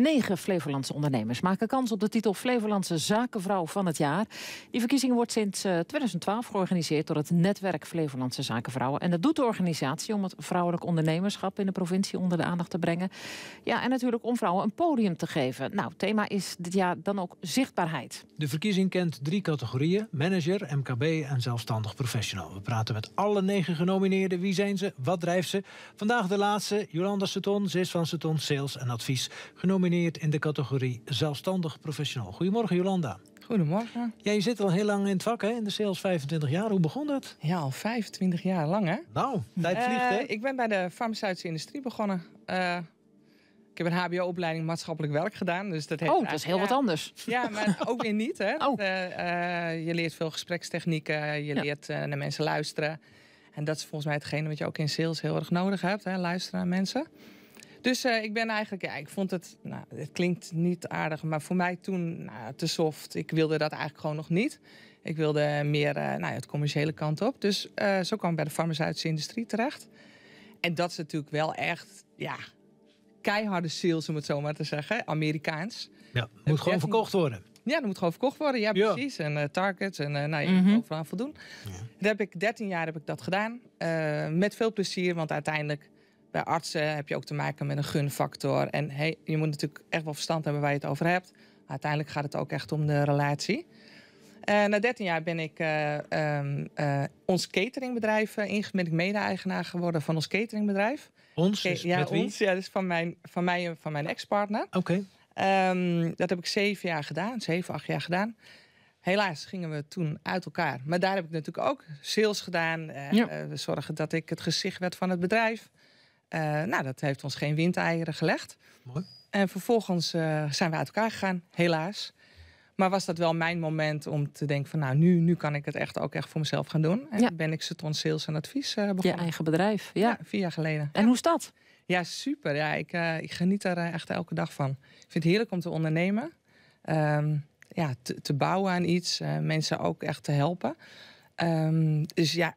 Negen Flevolandse ondernemers maken kans op de titel Flevolandse Zakenvrouw van het jaar. Die verkiezing wordt sinds 2012 eh, georganiseerd door het Netwerk Flevolandse Zakenvrouwen. En dat doet de organisatie om het vrouwelijk ondernemerschap in de provincie onder de aandacht te brengen. Ja, en natuurlijk om vrouwen een podium te geven. Nou, thema is dit jaar dan ook zichtbaarheid. De verkiezing kent drie categorieën: manager, MKB en zelfstandig professional. We praten met alle negen genomineerden. Wie zijn ze? Wat drijft ze? Vandaag de laatste, Jolanda Seton. Ze van Seton Sales en Advies. Genomineerd in de categorie zelfstandig professional. Goedemorgen Jolanda. Goedemorgen. Ja, zit al heel lang in het vak, hè? in de sales 25 jaar. Hoe begon dat? Ja, al 25 jaar lang, hè? Nou, tijd eh, vliegt, hè? ik ben bij de farmaceutische industrie begonnen. Eh, ik heb een HBO-opleiding maatschappelijk werk gedaan. Dus dat heeft oh, dat is heel wat anders. Ja, maar ook weer niet, hè? Oh. Eh, je leert veel gesprekstechnieken, je leert naar mensen luisteren. En dat is volgens mij hetgene wat je ook in sales heel erg nodig hebt, hè? luisteren naar mensen. Dus eh, ik ben eigenlijk, ja, ik vond het, nou, het klinkt niet aardig, maar voor mij toen nou, te soft. Ik wilde dat eigenlijk gewoon nog niet. Ik wilde meer uh, nou, het commerciële kant op. Dus eh, zo kwam ik bij de farmaceutische industrie terecht. En dat is natuurlijk wel echt, ja, keiharde sales, om het zo maar te zeggen. Amerikaans. Ja, moet gewoon verkocht worden. Ja, dat moet gewoon verkocht worden. Ja, precies. En uh, targets en uh, nou, je mhm. moet mm -hmm. overal voldoen. Ja. Dat heb ik, 13 jaar heb ik dat gedaan. met veel plezier, want uiteindelijk bij artsen heb je ook te maken met een gunfactor. En hey, je moet natuurlijk echt wel verstand hebben waar je het over hebt. Uiteindelijk gaat het ook echt om de relatie. Eh, na 13 jaar ben ik eh, ehm, eh, ons cateringbedrijf inge- ben ik mede-eigenaar geworden van ons cateringbedrijf. Ons? Dus ja, met wie? dus van mijn, van mij en van mijn ex-partner. Oké. Ehm, dat heb ik zeven jaar gedaan, zeven, acht jaar gedaan. Helaas gingen we toen uit elkaar. Maar daar heb ik natuurlijk ook sales gedaan. We zorgen dat ik het gezicht werd van het bedrijf. Eh, nou, dat heeft ons geen windeieren gelegd. Mooi. En vervolgens eh, zijn we uit elkaar gegaan, helaas. Maar was dat wel mijn moment om te denken van nou, nu, nu kan ik het echt ook echt voor mezelf gaan doen. En ben ik Citron Sales en Advies eh, begonnen. Je eigen bedrijf, ja. ja vier jaar geleden. En hoe is dat? Ja, super. Ja, ik, ik geniet daar echt elke dag van. Ik vind het heerlijk om te ondernemen. Ehm, ja, te, bouwen aan iets. mensen ook echt te helpen. Ehm, dus ja,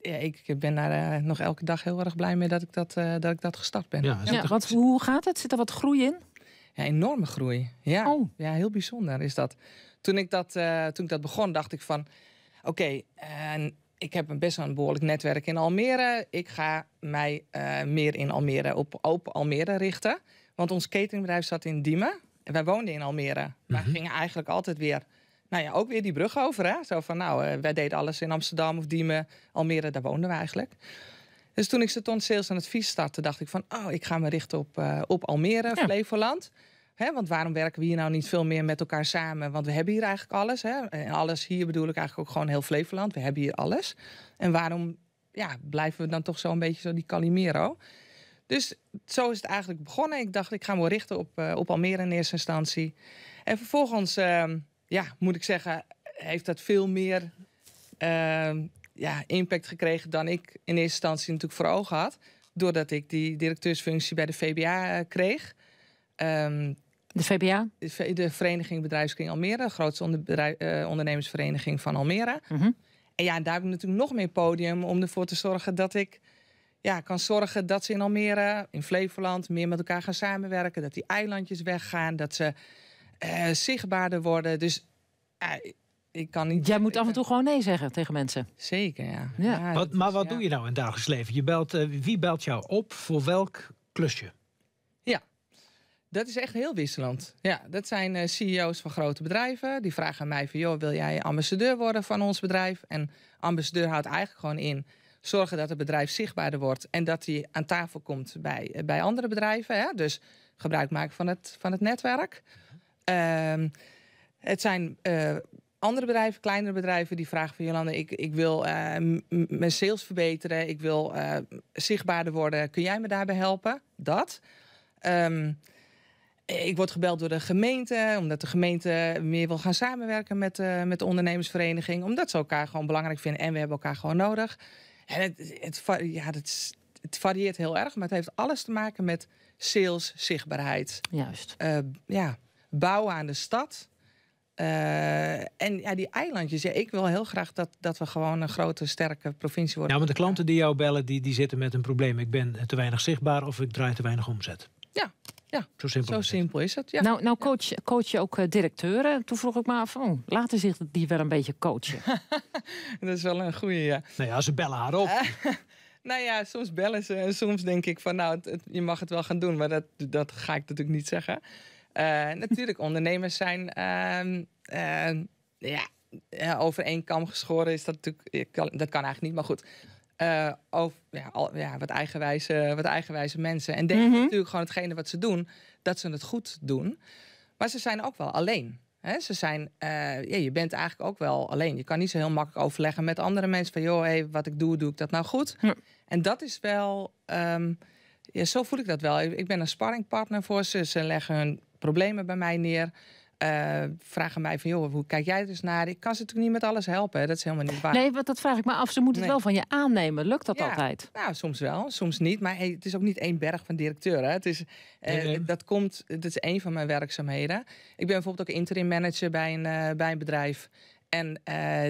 ja, ik ben daar eh, nog elke dag heel erg blij mee dat ik dat, eh, dat, ik dat gestart ben. Ja, wat, hoe gaat het? Zit er wat groei in? Ja, enorme groei. Ja, oh. ja, heel bijzonder is dat. Toen ik dat, eh, toen ik dat begon, dacht ik van... Oké, en ik heb een best wel een behoorlijk netwerk in Almere. Ik ga mij meer in Almere, op Open Almere richten. Want ons cateringbedrijf zat in Diemen. En wij woonden in Almere. Mm gingen eigenlijk altijd weer nou ja, ook weer die brug over. Hè? Zo van, nou, eh, wij deden alles in Amsterdam of Diemen, Almere, daar woonden we eigenlijk. Dus toen ik ze Saturn Sales en Advies startte, dacht ik van... oh, ik ga me richten op, uh, op Almere, Flevoland. Hè, want waarom werken we hier nou niet veel meer met elkaar samen? Want we hebben hier eigenlijk alles. Hè? En alles hier bedoel ik eigenlijk ook gewoon heel Flevoland. We hebben hier alles. En waarom ja, blijven we dan toch zo'n beetje zo die Calimero? Dus zo is het eigenlijk begonnen. Ik dacht, ik ga me richten op, uh, op Almere in eerste instantie. En vervolgens... Ehm, ja, moet ik zeggen, heeft dat veel meer ehm, ja, impact gekregen dan ik in eerste instantie natuurlijk voor ogen had. Doordat ik die directeursfunctie bij de VBA eh, kreeg. Ehm, de VBA? De, Vereniging Bedrijfskring Almere, de grootste eh, ondernemersvereniging van Almere. Mhm. En ja, daar heb ik natuurlijk nog meer podium om ervoor te zorgen dat ik ja, kan zorgen dat ze in Almere, in Flevoland, meer met elkaar gaan samenwerken. Dat die eilandjes weggaan, dat ze eh, zichtbaarder worden. Dus eh, ik kan niet. Jij moet af en toe gewoon nee zeggen tegen mensen. Zeker, ja. ja. maar wat doe je nou in het dagelijks leven? Je belt, eh, wie belt jou op voor welk klusje? Ja, dat is echt heel wisselend. Ja, dat zijn CEO's van grote bedrijven. Die vragen mij van, joh, wil jij ambassadeur worden van ons bedrijf? En ambassadeur houdt eigenlijk gewoon in zorgen dat het bedrijf zichtbaarder wordt en dat hij aan tafel komt bij, bij andere bedrijven. Hè? Dus gebruik maken van het, van het netwerk. Ehm, het zijn eh, andere bedrijven, kleinere bedrijven, die vragen van Jolanda, ik, ik wil eh, mijn sales verbeteren, ik wil eh, zichtbaarder worden. Kun jij me daarbij helpen? Dat. Ehm, ik word gebeld door de gemeente, omdat de gemeente meer wil gaan samenwerken met, met de ondernemersvereniging, omdat ze elkaar gewoon belangrijk vinden en we hebben elkaar gewoon nodig. En het, het, ja, het, het varieert heel erg, maar het heeft alles te maken met sales, zichtbaarheid. Juist. ja bouwen aan de stad. Eh, en ja, die eilandjes. Ja, ik wil heel graag dat, dat we gewoon een grote, sterke provincie worden. Nou, want de klanten die jou bellen, die, die zitten met een probleem. Ik ben te weinig zichtbaar of ik draai te weinig omzet. Ja, ja. zo simpel, zo is, simpel het. is het. Ja. Nou, nou coach, coach je ook uh, directeuren. Toen vroeg ik me af, oh, laten zich die wel een beetje coachen. dat is wel een goede, ja. Nou ja, ze bellen haar op. nou ja, soms bellen ze en soms denk ik van... nou, je mag het wel gaan doen, maar dat, dat ga ik natuurlijk niet zeggen. Eh, natuurlijk, ondernemers zijn ehm, ehm, ja, over één kam geschoren. Is dat, natuurlijk, kan, dat kan eigenlijk niet, maar goed. Eh, over, ja, ja, wat, eigenwijze, wat eigenwijze mensen. En denken mm natuurlijk gewoon hetgene wat ze doen, dat ze het goed doen. Maar ze zijn ook wel alleen. Ze zijn, uh, ja, je bent eigenlijk ook wel alleen. Je kan niet zo heel makkelijk overleggen met andere mensen van joh, hey, wat ik doe, doe ik dat nou goed? En dat is wel. Um, ja, zo voel ik dat wel. Ik ben een sparringpartner voor ze. Ze leggen hun problemen bij mij neer. Eh, vragen mij van, joh, hoe kijk jij dus naar? Ik kan ze natuurlijk niet met alles helpen. Dat is helemaal niet waar. Nee, dat vraag ik me af. Ze moeten het wel van je aannemen. Lukt dat altijd? Nou, soms wel, soms niet. Maar het is ook niet één berg van directeuren. Het is, eh, Dat, komt, dat is één van mijn werkzaamheden. Ik ben bijvoorbeeld ook interim manager bij een, eh, bij een bedrijf. En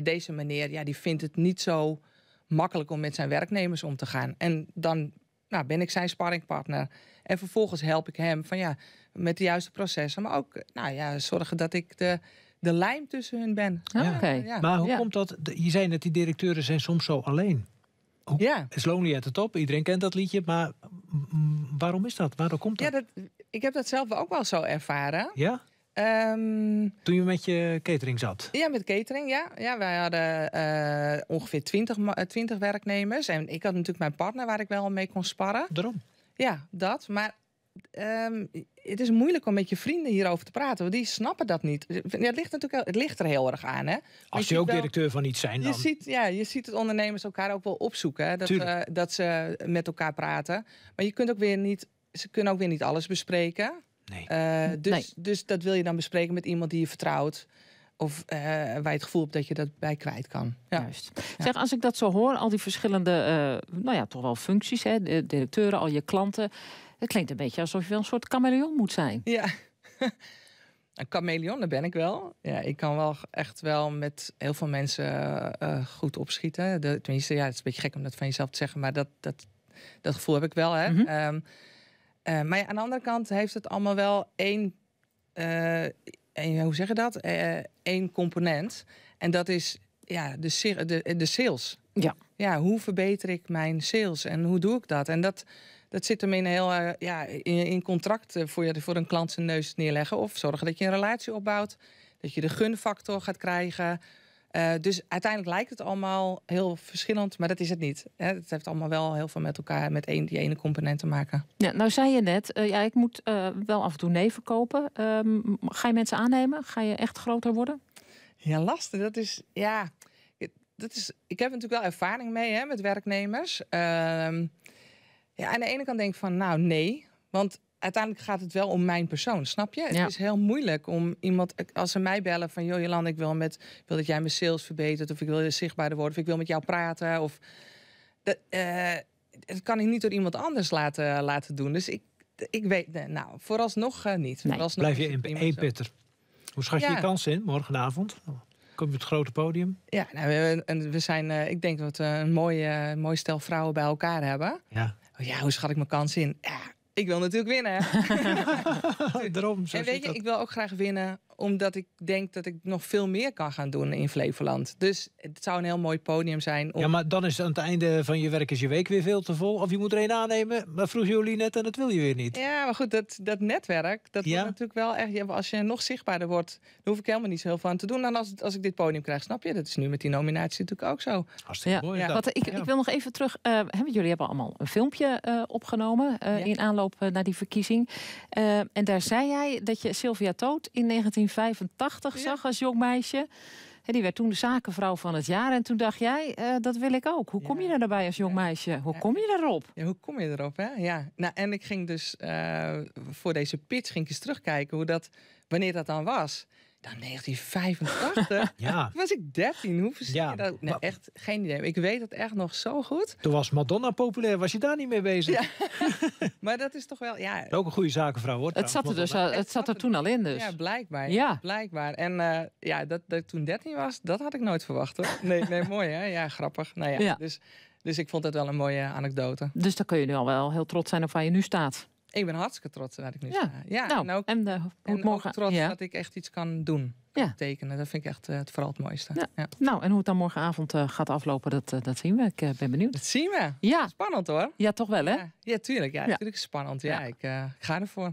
deze meneer, ja, die vindt het niet zo makkelijk om met zijn werknemers om te gaan. En dan nou, ben ik zijn sparringpartner. En vervolgens help ik hem van, ja, met de juiste processen. Maar ook nou ja, zorgen dat ik de, de lijm tussen hun ben. Ah, ja. Maar hoe komt dat? Je zei net, die directeuren zijn soms zo alleen. Hoe, ja. Is lonely at the top. Iedereen kent dat liedje. Maar waarom is dat? Waarom komt dat? Ja, dat, ik heb dat zelf ook wel zo ervaren. Ja? Ehm, Toen je met je catering zat? Ja, met catering, ja. ja wij hadden eh, ongeveer 20, 20 werknemers. En ik had natuurlijk mijn partner waar ik wel mee kon sparren. Daarom? Ja, dat. Maar ehm, het is moeilijk om met je vrienden hierover te praten. Want die snappen dat niet. Ja, het, ligt natuurlijk, het ligt er heel erg aan. Hè? Als je ook directeur van iets zijn dan. Je ziet, ja, je ziet het ondernemers elkaar ook wel opzoeken. Dat, eh, dat ze met elkaar praten. Maar je kunt ook weer niet, ze kunnen ook weer niet alles bespreken. Nee. Eh, dus, dus dat wil je dan bespreken met iemand die je vertrouwt of eh, waar je het gevoel hebt dat je dat bij kwijt kan. Juist. Zeg, als ik dat zo hoor, al die verschillende, eh, nou ja, toch wel functies, hè, de directeuren, al je klanten. Het klinkt een beetje alsof je wel een soort chameleon moet zijn. Ja. een chameleon, daar ben ik wel. Ja, ik kan wel echt wel met heel veel mensen eh, goed opschieten. De, tenminste, ja, het is een beetje gek om dat van jezelf te zeggen, maar dat, dat, dat gevoel heb ik wel. Hè. Mhm. Ehm, maar aan de andere kant heeft het allemaal wel één een, eh, hoe zeg je dat? Eh, één component. En dat is ja, de, de, eh, de sales. Ja. ja, hoe verbeter ik mijn sales en hoe doe ik dat? En dat, dat zit hem in, heel, ja, in, in contract voor, je, voor een klant zijn neus neerleggen. Of zorgen dat je een relatie opbouwt. Dat je de gunfactor gaat krijgen. Eh, dus uiteindelijk lijkt het allemaal heel verschillend, maar dat is het niet. Hè? Het heeft allemaal wel heel veel met elkaar, met een, die ene component te maken. Ja, nou zei je net, eh, ja, ik moet eh, wel af en toe nee verkopen. Ehm, ga je mensen aannemen? Ga je echt groter worden? Ja, lastig. Dat is, ja, dat is, ik heb natuurlijk wel ervaring mee hè, met werknemers. Ehm, ja, aan de ene kant denk ik van, nou nee, want uiteindelijk gaat het wel om mijn persoon, snap je? Het is heel moeilijk om iemand, als ze mij bellen van... joh Jolan, ik wil, met, wil dat jij mijn sales verbetert... of ik wil je zichtbaarder worden, of ik wil met jou praten. Of, dat, dat eh, kan ik niet door iemand anders laten, laten doen. Dus ik, ik weet, eh, nou, vooralsnog eh, niet. Blijf je in één pitter. Hoe schat je je kans in morgenavond? Kom je op het grote podium? Ja, nou, we, we zijn, ik denk dat we een mooie mooi stel vrouwen bij elkaar hebben. Ja. Oh, ja, hoe schat ik mijn kans in? Ja, ik wil natuurlijk winnen. Daarom, en weet je, ik wil ook graag winnen omdat ik denk dat ik nog veel meer kan gaan doen in Flevoland. Dus het zou een heel mooi podium zijn. Ja, maar dan is aan het einde van je werk is je week weer veel te vol. Of je moet er een aannemen. Maar vroeg jullie net en dat wil je weer niet. Ja, maar goed, dat, dat netwerk, dat ja. natuurlijk wel echt. Als je nog zichtbaarder wordt, daar hoef ik helemaal niet zo heel aan te doen. Dan als, als ik dit podium krijg, snap je? Dat is nu met die nominatie natuurlijk ook zo. Hartstikke ja. mooi. Ja. Wat, ik, ik wil nog even terug. Eh, jullie hebben allemaal een filmpje eh, opgenomen eh, in aanloop naar die verkiezing. en daar zei jij dat je Sylvia Toot in 19 1985 zag als jong meisje. die werd toen de zakenvrouw van het jaar. En toen dacht jij, eh, dat wil ik ook. Hoe kom je daarbij nou als jong meisje? Hoe kom je erop? Ja, hoe kom je erop, hè? Ja. Nou, en ik ging dus eh, voor deze pitch ging ik eens terugkijken hoe dat, wanneer dat dan was. Dan nou, 1985? ja. was ik 13. Hoe verzin ja, dat? Nee, echt geen idee. Ik weet het echt nog zo goed. Toen was Madonna populair. Was je daar niet mee bezig? Ja. maar dat is toch wel... Ja. Ook een goede zakenvrouw, hoor. Het zat er, dus eh, het, zat er toen al in, dus. Ja, blijkbaar. Ja. Blijkbaar. En eh, ja, dat, dat toen 13 was, dat had ik nooit verwacht. Hoor. Nee, nee, mooi hè? Ja, grappig. Nou ja, Dus, dus ik vond het wel een mooie anekdote. Dus dan kun je nu al wel heel trots zijn op waar je nu staat. Ik ben hartstikke trots dat ik nu ja. sta. Ja, nou, en ook, eh, morgen, trots dat ik echt iets kan doen. Tekenen. Dat vind ik echt eh, het, vooral het mooiste. Ja. Nou, en hoe het dan morgenavond eh, gaat aflopen, dat, dat zien we. Ik ben benieuwd. Dat zien we. Ja. Spannend hoor. Ja, toch wel hè? Ja, tuurlijk. Ja, natuurlijk spannend. Ja, ik ga ervoor.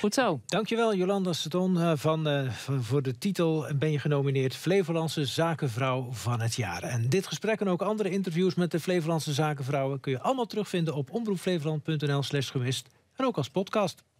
Goed zo. Dankjewel Jolanda Sedon van, voor de titel ben je genomineerd Flevolandse Zakenvrouw van het Jaar. En dit gesprek en ook andere interviews met de Flevolandse Zakenvrouwen kun je allemaal terugvinden op omroepflevoland.nl slash gemist en ook als podcast.